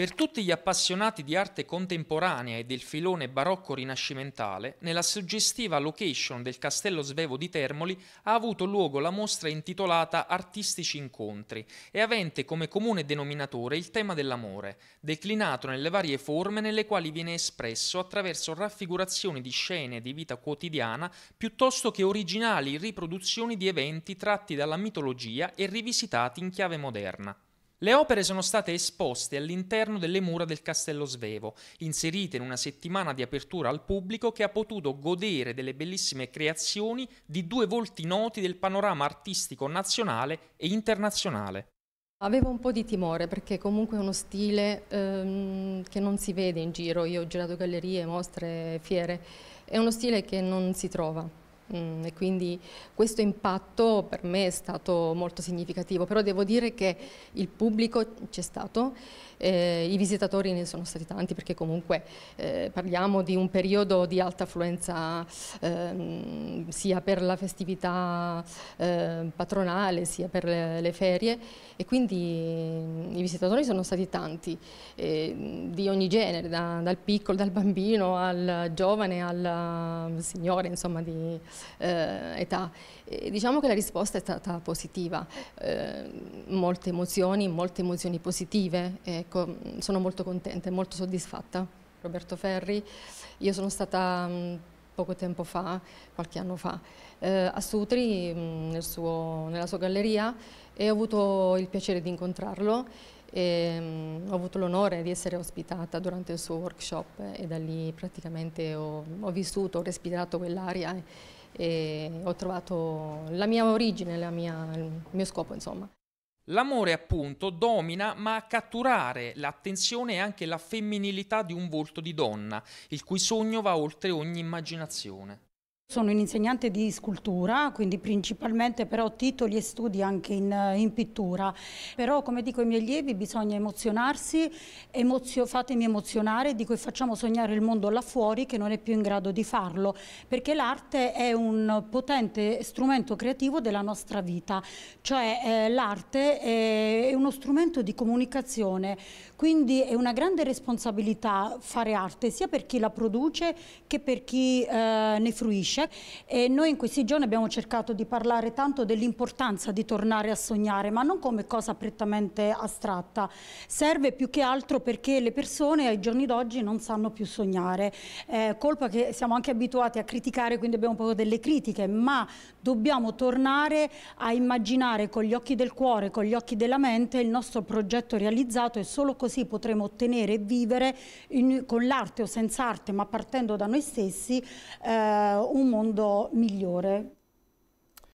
Per tutti gli appassionati di arte contemporanea e del filone barocco-rinascimentale, nella suggestiva location del Castello Svevo di Termoli ha avuto luogo la mostra intitolata Artistici incontri e avente come comune denominatore il tema dell'amore, declinato nelle varie forme nelle quali viene espresso attraverso raffigurazioni di scene di vita quotidiana piuttosto che originali riproduzioni di eventi tratti dalla mitologia e rivisitati in chiave moderna. Le opere sono state esposte all'interno delle mura del Castello Svevo, inserite in una settimana di apertura al pubblico che ha potuto godere delle bellissime creazioni di due volti noti del panorama artistico nazionale e internazionale. Avevo un po' di timore perché comunque è uno stile ehm, che non si vede in giro, io ho girato gallerie, mostre, fiere, è uno stile che non si trova Mm, e quindi questo impatto per me è stato molto significativo, però devo dire che il pubblico c'è stato, eh, i visitatori ne sono stati tanti perché comunque eh, parliamo di un periodo di alta affluenza eh, sia per la festività ehm, patronale sia per le, le, ferie e quindi mm, i visitatori sono stati tanti, mm, di ogni genere, da, dal piccolo, dal bambino al giovane, al mm, signore insomma di, eh, età. E diciamo che la risposta è stata positiva, eh, molte emozioni, molte emozioni positive, ecco, sono molto contenta, e molto soddisfatta. Roberto Ferri, io sono stata mm, poco tempo fa, qualche anno fa, eh, a Sutri, mh, mm, nel suo, nella sua galleria, e ho avuto il piacere di incontrarlo e, um, ho avuto l'onore di essere ospitata durante il suo workshop e da lì praticamente ho, ho vissuto, ho respirato quell'aria e ho trovato la mia origine, la mia, il mio scopo insomma. L'amore appunto domina ma a catturare l'attenzione e anche la femminilità di un volto di donna, il cui sogno va oltre ogni immaginazione. Sono un'insegnante di scultura, quindi principalmente però titoli e studi anche in, eh, in, pittura. Però come dico ai miei allievi bisogna emozionarsi, emozio, fatemi emozionare, dico e facciamo sognare il mondo là fuori che non è più in grado di farlo, perché l'arte è un potente strumento creativo della nostra vita, cioè eh, l'arte è, è uno strumento di comunicazione, quindi è una grande responsabilità fare arte sia per chi la produce che per chi eh, ne fruisce difficile e noi in questi giorni abbiamo cercato di parlare tanto dell'importanza di tornare a sognare, ma non come cosa prettamente astratta. Serve più che altro perché le persone ai giorni d'oggi non sanno più sognare. Eh, colpa che siamo anche abituati a criticare, quindi abbiamo poco delle critiche, ma dobbiamo tornare a immaginare con gli occhi del cuore, con gli occhi della mente il nostro progetto realizzato e solo così potremo ottenere e vivere in, con l'arte o senza arte, ma partendo da noi stessi, eh, un mondo migliore